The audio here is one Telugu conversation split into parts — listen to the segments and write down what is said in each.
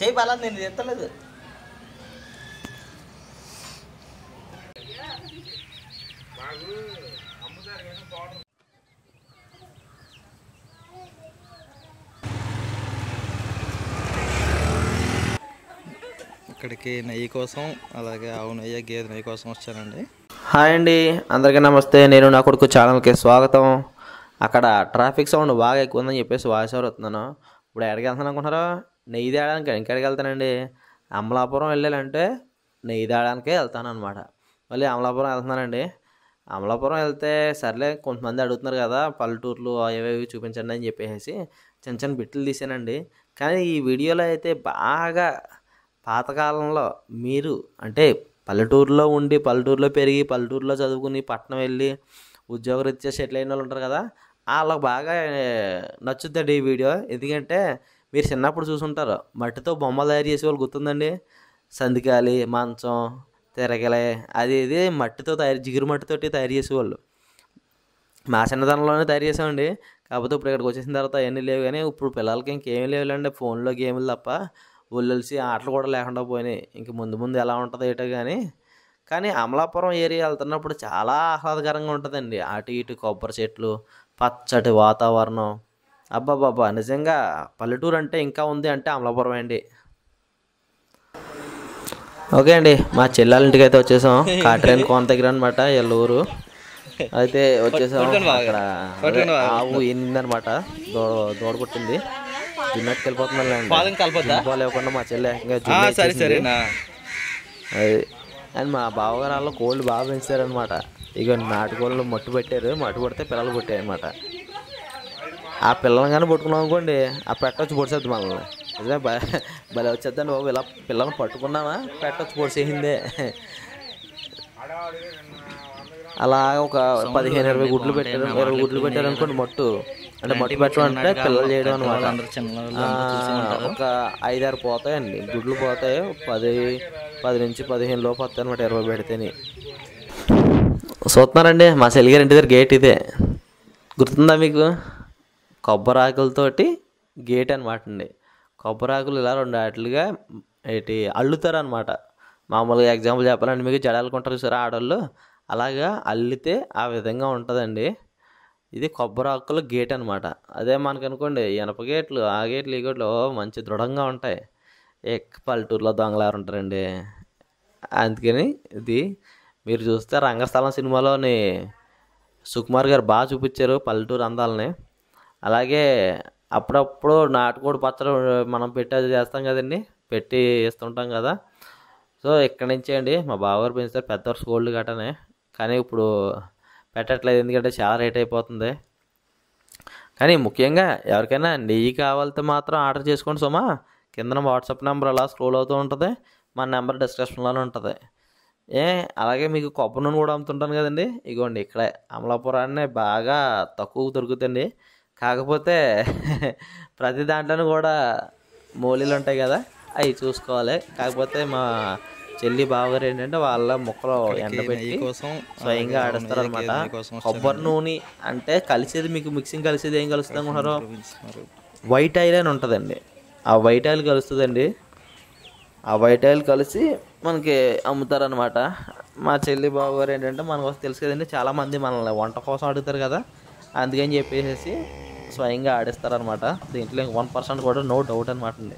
చేయి నేను ఎత్తలేదు ఇక్కడికి నెయ్యి కోసం అలాగే ఆవు నెయ్యి గేదె నెయ్యి కోసం వచ్చానండి హాయ్ అండి అందరికీ నమస్తే నేను నా కొడుకు ఛానల్కి స్వాగతం అక్కడ ట్రాఫిక్ సౌండ్ బాగా ఎక్కువ ఉందని చెప్పేసి వాయిస్ ఓవర్ వస్తున్నాను ఇప్పుడు ఎక్కడికి వెళ్తాను అనుకుంటున్నారా నెయ్యి తేడానికి ఇంకెక్కడికి వెళ్తానండి అమలాపురం వెళ్ళాలంటే నెయ్యి తేడానికే వెళ్తాను అనమాట మళ్ళీ అమలాపురం వెళ్తున్నానండి అమలాపురం వెళ్తే సర్లే కొంతమంది అడుగుతున్నారు కదా పల్లెటూర్లు అవి చూపించండి అని చెప్పేసి చిన్న చిన్న బిట్లు తీసానండి కానీ ఈ వీడియోలో అయితే బాగా పాతకాలంలో మీరు అంటే పల్లెటూరులో ఉండి పల్లెటూరులో పెరిగి పల్లెటూరులో చదువుకుని పట్టణం వెళ్ళి ఉద్యోగరీత్యా సెటిల్ అయిన వాళ్ళు ఉంటారు కదా వాళ్ళకి బాగా నచ్చుద్దండి ఈ వీడియో ఎందుకంటే మీరు చిన్నప్పుడు చూసుంటారు మట్టితో బొమ్మలు తయారు చేసే వాళ్ళు గుర్తుందండి సందికాలి మంచం తిరగలే అది ఇది మట్టితో తయారు జిగురు మట్టితోటి తయారు చేసేవాళ్ళు మా చిన్నతనంలోనే తయారు చేసామండి కాకపోతే ఇప్పుడు ఇక్కడికి వచ్చేసిన తర్వాత అవన్నీ లేవు కానీ ఇప్పుడు పిల్లలకి ఇంకేమీ లేవులేండి ఫోన్లో గేమ్లు తప్ప ఒళ్ళొలిసి ఆటలు కూడా లేకుండా పోయినాయి ఇంక ముందు ముందు ఎలా ఉంటుందో ఏటో కానీ కానీ అమలాపురం ఏరియా వెళ్తున్నప్పుడు చాలా ఆహ్లాదకరంగా ఉంటుందండి అటు ఇటు కొబ్బరి చెట్లు పచ్చటి వాతావరణం అబ్బాబాబా నిజంగా పల్లెటూరు అంటే ఇంకా ఉంది అంటే అమలాపురం అండి ఓకే అండి మా చెల్లాల ఇంటికి అయితే వచ్చేసాం కాట్రేన్ కోన దగ్గర అనమాట ఎల్లూరు అయితే వచ్చేసాం అక్కడ ఆవు ఎనిమిది అనమాట దోడ పుట్టింది జున్నట్టు వెళ్ళిపోతుందండి పోలేకుండా మా చెల్లె అది అండ్ మా బావగారు వాళ్ళు కోళ్ళు బాగా పెంచారనమాట ఇక నాటుకోళ్ళు మట్టు పెట్టారు మట్టు పడితే పిల్లలు పుట్టాయి అనమాట ఆ పిల్లల్ని కానీ పట్టుకున్నాం అనుకోండి ఆ పెట్టొచ్చి పొడిచేద్ది మనల్ని అదే భలే వచ్చేద్దాం బాబు ఇలా పిల్లల్ని పట్టుకున్నామా పెట్టొచ్చి పొడిచేసిందే అలా ఒక పదిహేను ఇరవై గుడ్లు పెట్టారు ఇరవై గుడ్లు పెట్టారు అనుకోండి మట్టు అంటే మట్టు పెట్టడం అంటే పిల్లలు చేయడం అనమాట ఒక ఐదారు పోతాయండి గుడ్లు పోతాయి పది పది నుంచి పదిహేను లోపు వస్తాయి అనమాట ఇరవై పెడితే చూస్తున్నారండి మా సెల్లిగారి ఇంటి దగ్గర గేట్ ఇదే గుర్తుందా మీకు కొబ్బరాకులతోటి గేట్ అనమాట అండి కొబ్బరాకులు ఇలా రెండు ఆటలుగా ఏంటి అల్లుతారు అనమాట మామూలుగా ఎగ్జాంపుల్ చెప్పాలంటే మీకు జడాలుకుంటారు సార్ ఆడవాళ్ళు అలాగా అల్లితే ఆ విధంగా ఉంటుందండి ఇది కొబ్బరాకుల గేట్ అనమాట అదే మనకు అనుకోండి ఎనప గేట్లు ఆ గేట్లు ఈ గేట్లు మంచి దృఢంగా ఉంటాయి ఎక్క పల్లెటూరులో దొంగలారు ఉంటారండి అందుకని ఇది మీరు చూస్తే రంగస్థలం సినిమాలోని సుకుమార్ గారు బాగా చూపించారు పల్లెటూరు అందాలని అలాగే అప్పుడప్పుడు నాటుకోడి పచ్చడి మనం పెట్టి చేస్తాం కదండి పెట్టి ఇస్తుంటాం కదా సో ఇక్కడ నుంచే అండి మా బావగారు పెంచుతారు పెద్ద వరుస గోల్డ్ గట్టనే కానీ ఇప్పుడు పెట్టట్లేదు ఎందుకంటే చాలా రేట్ అయిపోతుంది కానీ ముఖ్యంగా ఎవరికైనా నెయ్యి కావాలితే మాత్రం ఆర్డర్ చేసుకోండి సుమా కింద వాట్సాప్ నెంబర్ అలా స్క్రోల్ అవుతూ ఉంటుంది మా నెంబర్ డిస్క్రిప్షన్లోనే ఉంటుంది ఏ అలాగే మీకు కొబ్బరి నూనె కూడా అమ్ముతుంటాను కదండి ఇగోండి ఇక్కడే అమలాపురాన్నే బాగా తక్కువ దొరుకుతుంది కాకపోతే ప్రతి దాంట్లోనూ కూడా మూలీలు ఉంటాయి కదా అవి చూసుకోవాలి కాకపోతే మా చెల్లి బావగారు ఏంటంటే వాళ్ళ ముక్కలో ఎండబెట్టి స్వయంగా ఆడిస్తారు అనమాట కొబ్బరి నూనె అంటే కలిసేది మీకు మిక్సింగ్ కలిసేది ఏం కలుస్తుంది అనుకుంటారు వైట్ ఆయిల్ అని ఉంటుందండి ఆ వైట్ ఆయిల్ కలుస్తుందండి ఆ వైట్ ఆయిల్ కలిసి మనకి అమ్ముతారనమాట మా చెల్లి బావగారు ఏంటంటే మనకు తెలుసు కదండి చాలామంది మనల్ని వంట కోసం అడుగుతారు కదా అందుకని చెప్పేసి స్వయంగా ఆడేస్తారనమాట దీంట్లో వన్ పర్సెంట్ కూడా నో డౌట్ అనమాట అండి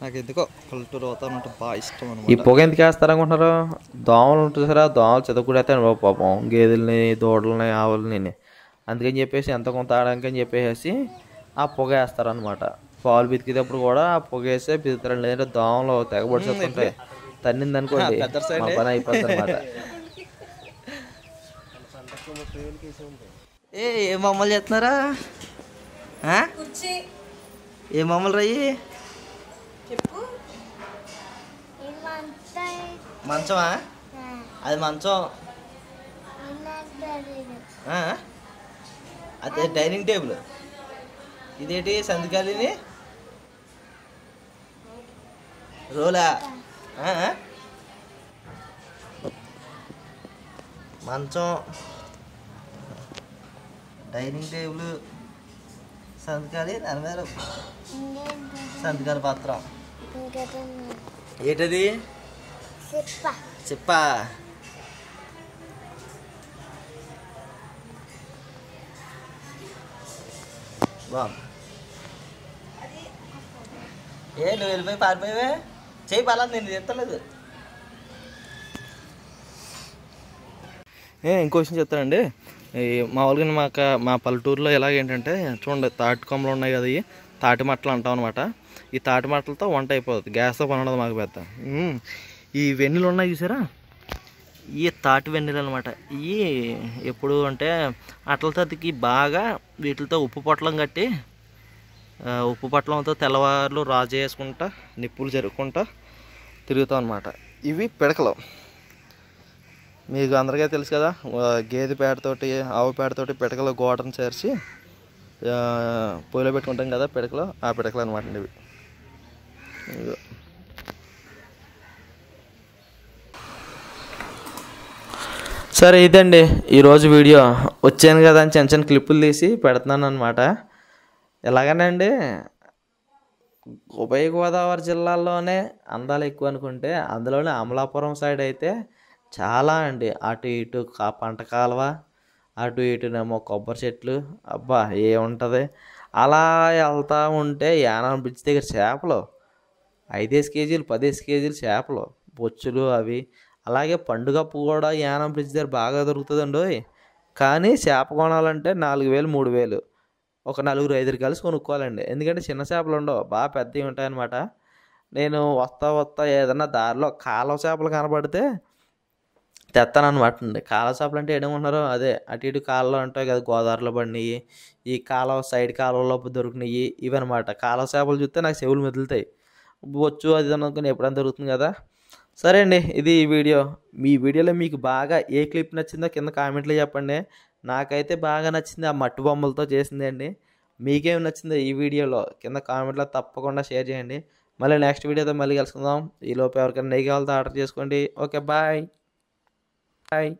నాకు ఎందుకో పల్లెటూరు వాతావరణం బాగా ఇష్టం ఈ పొగ ఎందుకు వేస్తారు అనుకుంటున్నారు దోమలు ఆ దోమలు చెదకూడేస్తాయి పాపం గేదెల్ని దూడలని ఆవులని అందుకని చెప్పేసి ఎంత కొంత ఆడడానికి అని చెప్పేసి ఆ పొగ వేస్తారనమాట పాలు బితికేటప్పుడు కూడా ఆ పొగ వేస్తే బితుతారండి లేదంటే దోమలు తెగబడి తన్నిందనుకోండి మన పని అయిపోతుంది అనమాట ఏ ఏం బొమ్మలు చేస్తున్నారా ఏం మమ్మల్ని రయ్యి చెప్పు మంచమా అది మంచం అదే డైనింగ్ టేబుల్ ఇదేంటి సందుకాలిని రోలా మంచం డైనింగ్ టేబుల్ సంతకాలి దాని మీద సంతకాల పత్రం ఏంటది చెప్పా బాగుంది ఏ నువ్వు వెళ్ళిపోయి పారిపోయావే చేయి పర్లేదు నేను ఎత్తలేదు ఇంకో విషయం చెప్తానండి మామూలుగా మాకు మా పల్లెటూరులో ఎలాగేంటంటే చూడండి తాటి కొమ్మలు ఉన్నాయి కదా ఇవి తాటి మట్టలు అంటాం అనమాట ఈ తాటి మట్టలతో వంట అయిపోతుంది గ్యాస్తో పని ఉండదు మాకు పెద్ద ఈ వెన్నెలు ఉన్నాయి చూసారా ఈ తాటి వెన్నెలు అనమాట ఈ ఎప్పుడు అంటే అట్ల తదికి బాగా వీటితో ఉప్పు పొట్లం కట్టి ఉప్పు పొట్లంతో తెల్లవారులు రాజు వేసుకుంటా నిప్పులు జరుపుకుంటా తిరుగుతాం అనమాట ఇవి పిడకలు మీకు అందరికీ తెలుసు కదా గేదె పేడతోటి ఆవు పేడతోటి పిడకలు గోడను చేర్చి పొయ్యిలో పెట్టుకుంటాం కదా పిడకలు ఆ పిడకలు అనమాట ఇవి సరే ఇదండి ఈరోజు వీడియో వచ్చాను కదా అని చిన్న చిన్న క్లిప్పులు తీసి పెడుతున్నాను అనమాట ఎలాగనండి ఉభయ గోదావరి జిల్లాల్లోనే అందాలు ఎక్కువ అనుకుంటే అందులోనే అమలాపురం సైడ్ అయితే చాలా అండి అటు ఇటు ఆ పంట కాలువ అటు ఇటునేమో కొబ్బరి చెట్లు అబ్బా ఏముంటుంది అలా వెళ్తూ ఉంటే యానం బ్రిడ్జ్ దగ్గర చేపలు ఐదేసి కేజీలు పదేసి కేజీలు చేపలు బొచ్చులు అవి అలాగే పండుగప్పు కూడా యానం బ్రిడ్జ్ దగ్గర బాగా దొరుకుతుందండి కానీ చేప కొనాలంటే నాలుగు వేలు మూడు వేలు ఒక నలుగురు ఐదురు కలిసి కొనుక్కోవాలండి ఎందుకంటే చిన్న చేపలు ఉండవు బాగా పెద్దవి ఉంటాయన్నమాట నేను వస్తా వస్తా ఏదన్నా దారిలో కాలువ చేపలు కనబడితే తెస్తానమాట అండి కాల చేపలు అంటే ఏడేమన్నారో అదే అటు ఇటు కాలలో ఉంటాయి కదా గోదావరిలో పడినవి ఈ కాలువ సైడ్ కాలువలో దొరికినవి అనమాట కాల చేపలు చూస్తే నాకు చెవులు మెదులుతాయి వచ్చు అది అనుకుని ఎప్పుడైనా దొరుకుతుంది కదా సరే అండి ఇది ఈ వీడియో మీ వీడియోలో మీకు బాగా ఏ క్లిప్ నచ్చిందో కింద కామెంట్లో చెప్పండి నాకైతే బాగా నచ్చింది ఆ మట్టు బొమ్మలతో అండి మీకేం నచ్చిందో ఈ వీడియోలో కింద కామెంట్లో తప్పకుండా షేర్ చేయండి మళ్ళీ నెక్స్ట్ వీడియోతో మళ్ళీ కలుసుకుందాం ఈలోపు ఎవరికైనా నెయ్యి కావాలతో ఆర్డర్ చేసుకోండి ఓకే బాయ్ Bye.